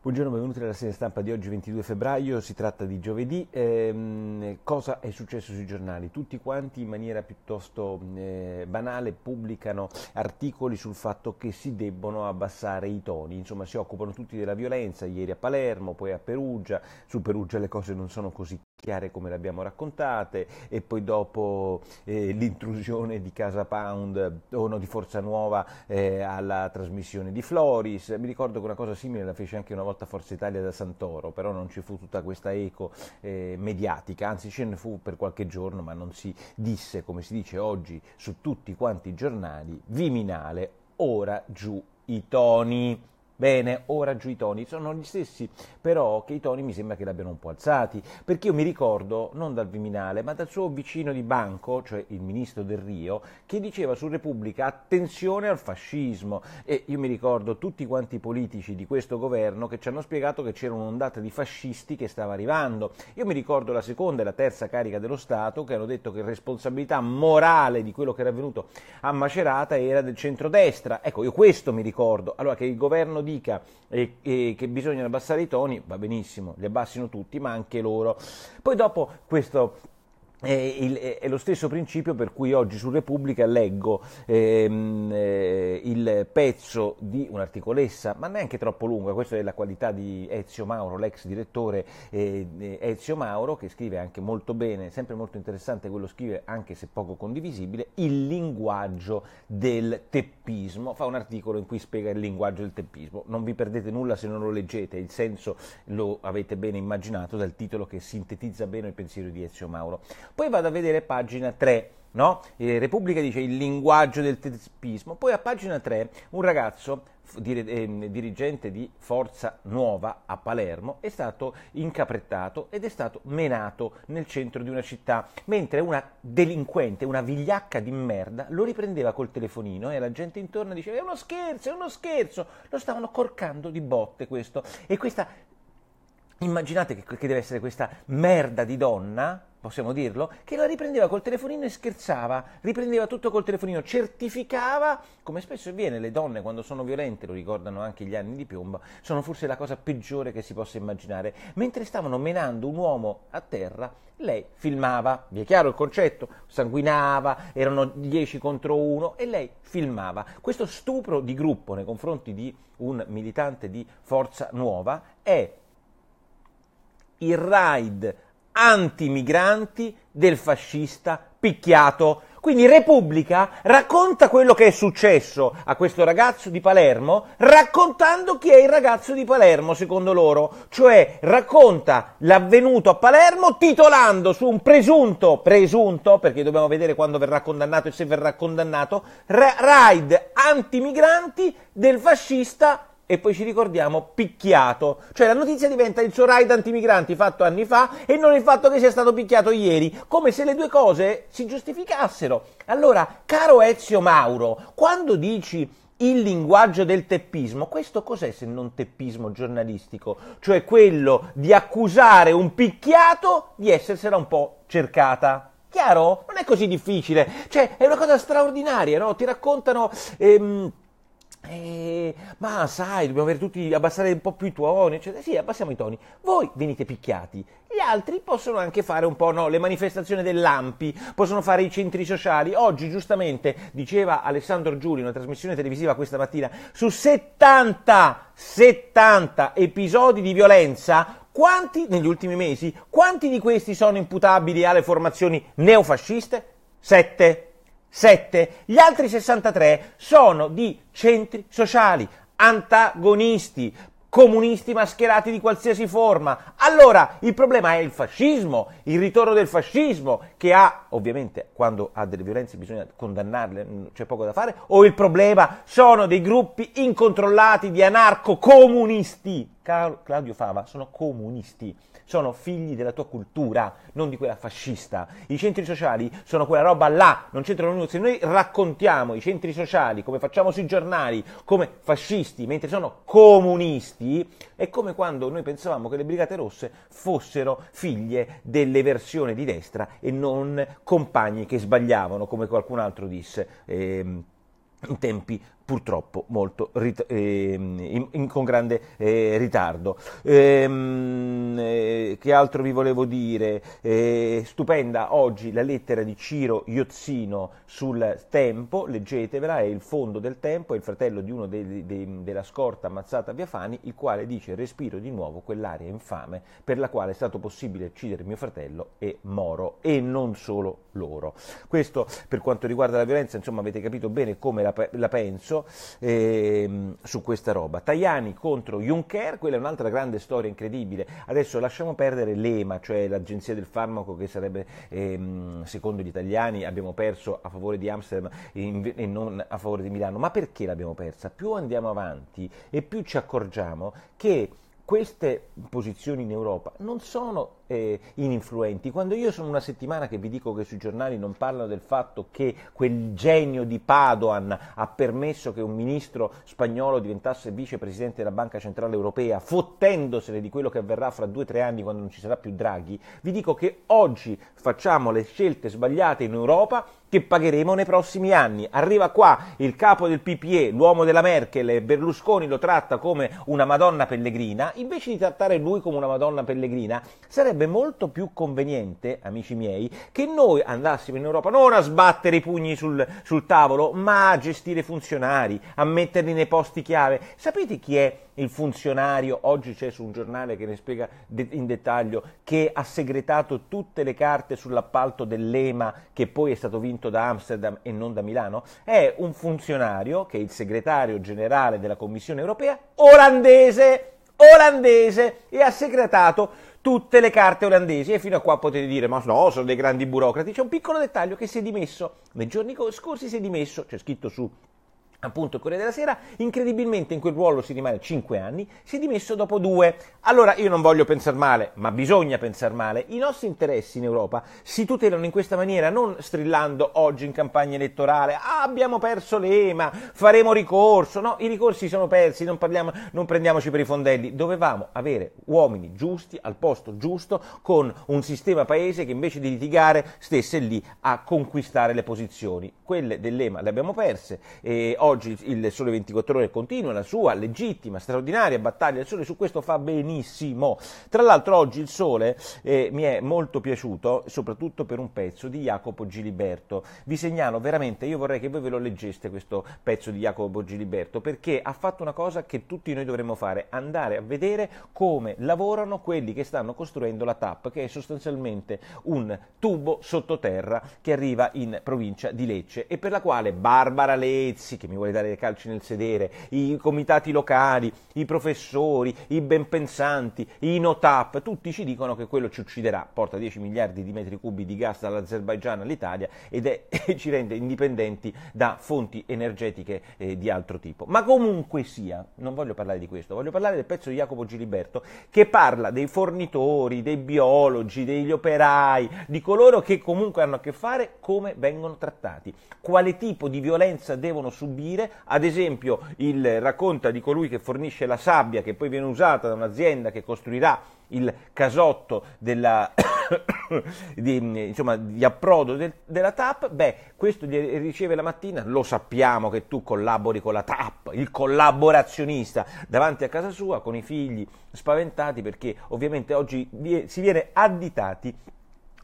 Buongiorno, benvenuti alla rassegna stampa di oggi 22 febbraio, si tratta di giovedì. Eh, cosa è successo sui giornali? Tutti quanti in maniera piuttosto eh, banale pubblicano articoli sul fatto che si debbono abbassare i toni, insomma si occupano tutti della violenza, ieri a Palermo, poi a Perugia, su Perugia le cose non sono così chiare come le abbiamo raccontate e poi dopo eh, l'intrusione di Casa Pound o no, di Forza Nuova eh, alla trasmissione di Floris, mi ricordo che una cosa simile la fece anche una volta volta Forza Italia da Santoro, però non ci fu tutta questa eco eh, mediatica, anzi ce ne fu per qualche giorno, ma non si disse, come si dice oggi su tutti quanti i giornali, Viminale, ora giù i toni. Bene, ora giù i toni, sono gli stessi, però che i toni mi sembra che l'abbiano un po' alzati, perché io mi ricordo, non dal Viminale, ma dal suo vicino di banco, cioè il ministro Del Rio, che diceva su Repubblica attenzione al fascismo e io mi ricordo tutti quanti i politici di questo governo che ci hanno spiegato che c'era un'ondata di fascisti che stava arrivando. Io mi ricordo la seconda e la terza carica dello Stato che hanno detto che responsabilità morale di quello che era avvenuto a Macerata era del centrodestra. Ecco, io questo mi ricordo. Allora che il governo dica eh, eh, che bisogna abbassare i toni, va benissimo, li abbassino tutti, ma anche loro. Poi dopo questo è lo stesso principio per cui oggi su Repubblica leggo ehm, eh, il pezzo di un'articolessa, ma neanche troppo lunga, questa è la qualità di Ezio Mauro, l'ex direttore eh, eh, Ezio Mauro, che scrive anche molto bene, sempre molto interessante quello scrive, anche se poco condivisibile, il linguaggio del teppismo, fa un articolo in cui spiega il linguaggio del teppismo, non vi perdete nulla se non lo leggete, il senso lo avete bene immaginato dal titolo che sintetizza bene il pensiero di Ezio Mauro. Poi vado a vedere pagina 3. No? Eh, Repubblica dice il linguaggio del teppismo. Poi a pagina 3 un ragazzo ehm, dirigente di Forza Nuova a Palermo, è stato incaprettato ed è stato menato nel centro di una città, mentre una delinquente, una vigliacca di merda, lo riprendeva col telefonino e la gente intorno diceva è uno scherzo, è uno scherzo, lo stavano corcando di botte questo e questa immaginate che, che deve essere questa merda di donna possiamo dirlo, che la riprendeva col telefonino e scherzava, riprendeva tutto col telefonino, certificava, come spesso avviene, le donne quando sono violente, lo ricordano anche gli anni di piombo, sono forse la cosa peggiore che si possa immaginare. Mentre stavano menando un uomo a terra, lei filmava, vi è chiaro il concetto, sanguinava, erano 10 contro 1 e lei filmava. Questo stupro di gruppo nei confronti di un militante di Forza Nuova è il raid anti-migranti del fascista picchiato. Quindi Repubblica racconta quello che è successo a questo ragazzo di Palermo, raccontando chi è il ragazzo di Palermo, secondo loro, cioè racconta l'avvenuto a Palermo titolando su un presunto, presunto, perché dobbiamo vedere quando verrà condannato e se verrà condannato, ra- raid antimigranti del fascista e poi ci ricordiamo picchiato. Cioè la notizia diventa il suo raid antimigranti fatto anni fa e non il fatto che sia stato picchiato ieri, come se le due cose si giustificassero. Allora, caro Ezio Mauro, quando dici il linguaggio del teppismo, questo cos'è se non teppismo giornalistico? Cioè quello di accusare un picchiato di essersela un po' cercata. Chiaro? Non è così difficile, cioè è una cosa straordinaria, no? Ti raccontano... Ehm, eh, ma sai, dobbiamo avere tutti, abbassare un po' più i tuoni, eccetera. Sì, abbassiamo i toni. Voi venite picchiati. Gli altri possono anche fare un po', no, le manifestazioni dell'AMPI, possono fare i centri sociali. Oggi, giustamente, diceva Alessandro Giuli in una trasmissione televisiva questa mattina, su 70, 70 episodi di violenza, quanti, negli ultimi mesi, quanti di questi sono imputabili alle formazioni neofasciste? 7. 7. Gli altri 63 sono di centri sociali, antagonisti, comunisti mascherati di qualsiasi forma. Allora il problema è il fascismo, il ritorno del fascismo, che ha ovviamente quando ha delle violenze bisogna condannarle, mm, c'è poco da fare, o il problema sono dei gruppi incontrollati di anarco-comunisti. Claudio Fava sono comunisti sono figli della tua cultura, non di quella fascista. I centri sociali sono quella roba là, non c'entrano nulla. Se noi raccontiamo i centri sociali come facciamo sui giornali, come fascisti, mentre sono comunisti, è come quando noi pensavamo che le Brigate Rosse fossero figlie delle versioni di destra e non compagni che sbagliavano, come qualcun altro disse. Ehm, in tempi purtroppo molto rit- eh, in, in, con grande eh, ritardo. Ehm, eh, che altro vi volevo dire? Ehm, stupenda oggi la lettera di Ciro Iozzino sul tempo, leggetevela, è il fondo del tempo, è il fratello di uno dei, dei, della scorta ammazzata a Viafani, il quale dice respiro di nuovo quell'aria infame per la quale è stato possibile uccidere mio fratello e Moro e non solo loro. Questo per quanto riguarda la violenza, insomma avete capito bene come la, la penso eh, su questa roba. Tajani contro Juncker, quella è un'altra grande storia incredibile. Adesso lasciamo perdere l'EMA, cioè l'agenzia del farmaco che sarebbe, ehm, secondo gli italiani, abbiamo perso a favore di Amsterdam e non a favore di Milano. Ma perché l'abbiamo persa? Più andiamo avanti e più ci accorgiamo che queste posizioni in Europa non sono eh, ininfluenti. Quando io sono una settimana che vi dico che sui giornali non parlano del fatto che quel genio di Padoan ha permesso che un ministro spagnolo diventasse vicepresidente della Banca Centrale Europea, fottendosene di quello che avverrà fra due o tre anni quando non ci sarà più Draghi, vi dico che oggi facciamo le scelte sbagliate in Europa che pagheremo nei prossimi anni. Arriva qua il capo del PPE, l'uomo della Merkel, Berlusconi lo tratta come una Madonna pellegrina, invece di trattare lui come una Madonna pellegrina, sarebbe sarebbe molto più conveniente, amici miei, che noi andassimo in Europa non a sbattere i pugni sul, sul tavolo, ma a gestire funzionari, a metterli nei posti chiave. Sapete chi è il funzionario, oggi c'è su un giornale che ne spiega de- in dettaglio, che ha segretato tutte le carte sull'appalto dell'EMA che poi è stato vinto da Amsterdam e non da Milano, è un funzionario che è il segretario generale della Commissione europea olandese, olandese e ha segretato tutte le carte olandesi. E fino a qua potete dire, ma no, sono dei grandi burocrati. C'è un piccolo dettaglio che si è dimesso, nei giorni scorsi si è dimesso, c'è scritto su appunto il Corriere della Sera, incredibilmente in quel ruolo si rimane 5 anni, si è dimesso dopo 2. Allora io non voglio pensare male, ma bisogna pensare male. I nostri interessi in Europa si tutelano in questa maniera, non strillando oggi in campagna elettorale, ah, abbiamo perso l'EMA, faremo ricorso. No, i ricorsi sono persi, non, parliamo, non prendiamoci per i fondelli. Dovevamo avere uomini giusti, al posto giusto, con un sistema paese che invece di litigare stesse lì a conquistare le posizioni. Quelle dell'EMA le abbiamo perse. E oggi il Sole 24 Ore continua la sua legittima, straordinaria battaglia, il Sole su questo fa benissimo. Tra l'altro oggi il Sole eh, mi è molto piaciuto, soprattutto per un pezzo di Jacopo Giliberto. Vi segnalo veramente, io vorrei che voi ve lo leggeste questo pezzo di Jacopo Giliberto, perché ha fatto una cosa che tutti noi dovremmo fare, andare a vedere come lavorano quelli che stanno costruendo la TAP, che è sostanzialmente un tubo sottoterra che arriva in provincia di Lecce e per la quale Barbara Lezzi, che mi vuole dare dei calci nel sedere, i comitati locali, i professori, i benpensanti, i NOTAP, tutti ci dicono che quello ci ucciderà, porta 10 miliardi di metri cubi di gas dall'Azerbaigian all'Italia ed è, ci rende indipendenti da fonti energetiche eh, di altro tipo. Ma comunque sia, non voglio parlare di questo, voglio parlare del pezzo di Jacopo Giliberto che parla dei fornitori, dei biologi, degli operai, di coloro che comunque hanno a che fare come vengono trattati, quale tipo di violenza devono subire dire, ad esempio il racconta di colui che fornisce la sabbia che poi viene usata da un'azienda che costruirà il casotto della, di, insomma, di, approdo del, della TAP, beh, questo gli riceve la mattina, lo sappiamo che tu collabori con la TAP, il collaborazionista davanti a casa sua con i figli spaventati perché ovviamente oggi si viene additati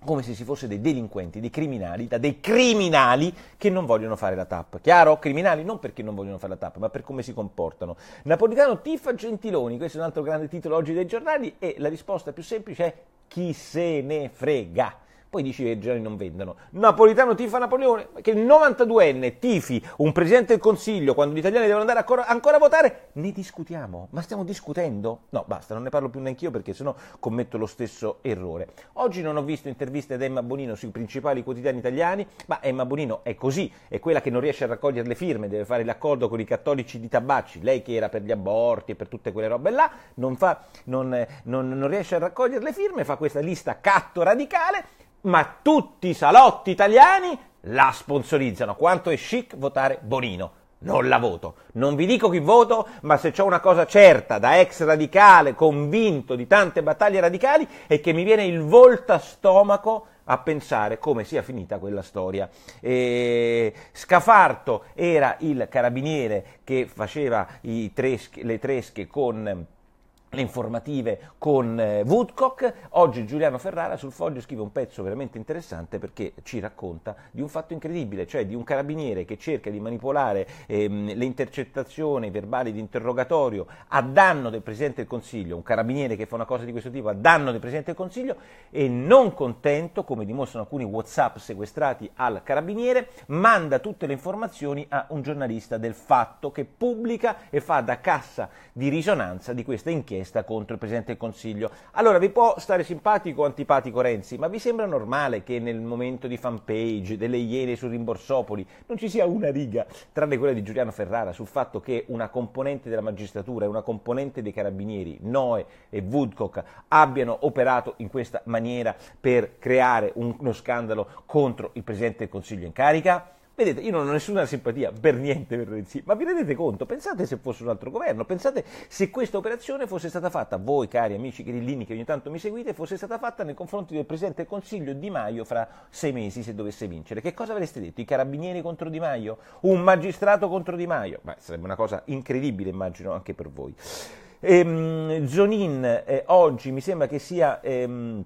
come se si fosse dei delinquenti, dei criminali, da dei criminali che non vogliono fare la tappa. Chiaro? Criminali non perché non vogliono fare la tappa, ma per come si comportano. Napolitano tifa Gentiloni, questo è un altro grande titolo oggi dei giornali e la risposta più semplice è chi se ne frega. Poi dici che i giorni non vendono. Napolitano tifa Napoleone, che il 92enne tifi un presidente del Consiglio quando gli italiani devono andare ancora, ancora a votare, ne discutiamo. Ma stiamo discutendo? No, basta, non ne parlo più neanch'io perché sennò commetto lo stesso errore. Oggi non ho visto interviste ad Emma Bonino sui principali quotidiani italiani, ma Emma Bonino è così, è quella che non riesce a raccogliere le firme, deve fare l'accordo con i cattolici di Tabacci, lei che era per gli aborti e per tutte quelle robe là, non, fa, non, non, non riesce a raccogliere le firme, fa questa lista catto radicale ma tutti i salotti italiani la sponsorizzano. Quanto è chic votare Bonino. Non la voto. Non vi dico chi voto, ma se c'è una cosa certa da ex radicale convinto di tante battaglie radicali è che mi viene il volta stomaco a pensare come sia finita quella storia. E Scafarto era il carabiniere che faceva tre, le tresche con le informative con eh, Woodcock. Oggi Giuliano Ferrara sul foglio scrive un pezzo veramente interessante perché ci racconta di un fatto incredibile, cioè di un carabiniere che cerca di manipolare ehm, le intercettazioni verbali di interrogatorio a danno del Presidente del Consiglio, un carabiniere che fa una cosa di questo tipo a danno del Presidente del Consiglio e non contento, come dimostrano alcuni Whatsapp sequestrati al carabiniere, manda tutte le informazioni a un giornalista del fatto che pubblica e fa da cassa di risonanza di questa inchiesta protesta contro il Presidente del Consiglio. Allora, vi può stare simpatico o antipatico Renzi, ma vi sembra normale che nel momento di fanpage delle Iene su Rimborsopoli non ci sia una riga, tranne quella di Giuliano Ferrara, sul fatto che una componente della magistratura e una componente dei carabinieri, Noe e Woodcock, abbiano operato in questa maniera per creare un, uno scandalo contro il Presidente del Consiglio in carica? Vedete, io non ho nessuna simpatia per niente per Renzi, ma vi rendete conto? Pensate se fosse un altro governo, pensate se questa operazione fosse stata fatta, voi cari amici grillini che ogni tanto mi seguite, fosse stata fatta nei confronti del Presidente del Consiglio Di Maio fra sei mesi se dovesse vincere. Che cosa avreste detto? I carabinieri contro Di Maio? Un magistrato contro Di Maio? Beh, sarebbe una cosa incredibile immagino anche per voi. Ehm, Zonin eh, oggi mi sembra che sia... Ehm,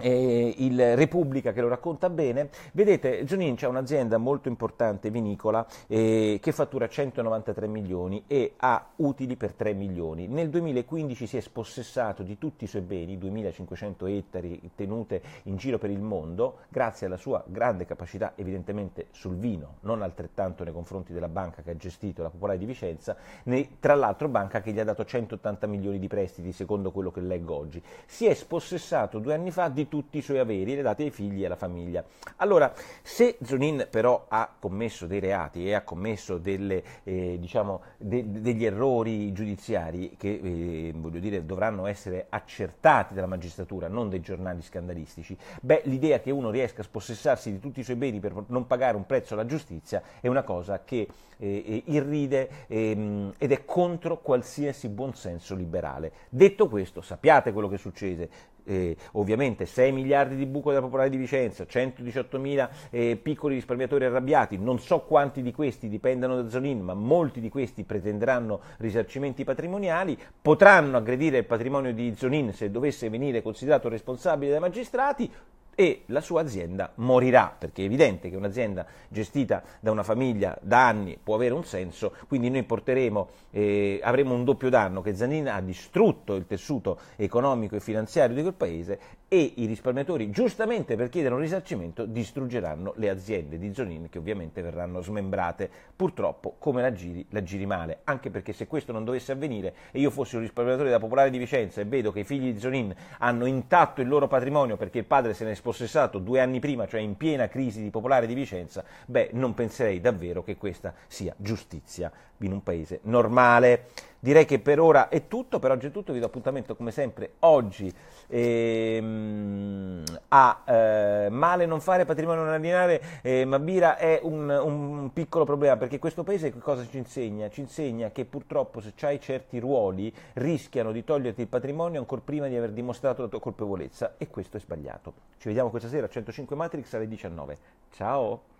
e il Repubblica che lo racconta bene. Vedete, Giunin c'è un'azienda molto importante vinicola eh, che fattura 193 milioni e ha utili per 3 milioni. Nel 2015 si è spossessato di tutti i suoi beni, 2500 ettari tenute in giro per il mondo, grazie alla sua grande capacità evidentemente sul vino, non altrettanto nei confronti della banca che ha gestito la Popolare di Vicenza, né, tra l'altro banca che gli ha dato 180 milioni di prestiti secondo quello che leggo oggi. Si è spossessato due anni fa di tutti i suoi averi le legati ai figli e alla famiglia. Allora, se Zunin però ha commesso dei reati e ha commesso delle, eh, diciamo, de- degli errori giudiziari che eh, dire, dovranno essere accertati dalla magistratura, non dai giornali scandalistici, beh, l'idea che uno riesca a spossessarsi di tutti i suoi beni per non pagare un prezzo alla giustizia è una cosa che eh, eh irride ehm, ed è contro qualsiasi buonsenso liberale. Detto questo, sappiate quello che succede, eh, ovviamente 6 miliardi di buco della Popolare di Vicenza, 118 mila eh, piccoli risparmiatori arrabbiati, non so quanti di questi dipendano da Zonin, ma molti di questi pretenderanno risarcimenti patrimoniali, potranno aggredire il patrimonio di Zonin se dovesse venire considerato responsabile dai magistrati, e la sua azienda morirà, perché è evidente che un'azienda gestita da una famiglia da anni può avere un senso, quindi noi porteremo, eh, avremo un doppio danno che Zanin ha distrutto il tessuto economico e finanziario di quel paese e i risparmiatori, giustamente per chiedere un risarcimento, distruggeranno le aziende di Zanin che ovviamente verranno smembrate. Purtroppo, come la giri, la giri male, anche perché se questo non dovesse avvenire e io fossi un risparmiatore da Popolare di Vicenza e vedo che i figli di Zanin hanno intatto il loro patrimonio perché il padre se ne è sposato spossessato due anni prima, cioè in piena crisi di popolare di Vicenza, beh, non penserei davvero che questa sia giustizia in un paese normale. Direi che per ora è tutto, per oggi è tutto, vi do appuntamento come sempre oggi ehm, a eh, Male non fare patrimonio non allineare, eh, ma Bira è un, un, piccolo problema perché questo paese cosa ci insegna? Ci insegna che purtroppo se hai certi ruoli rischiano di toglierti il patrimonio ancora prima di aver dimostrato la tua colpevolezza e questo è sbagliato. Ci vediamo questa sera a 105 Matrix alle 19. Ciao!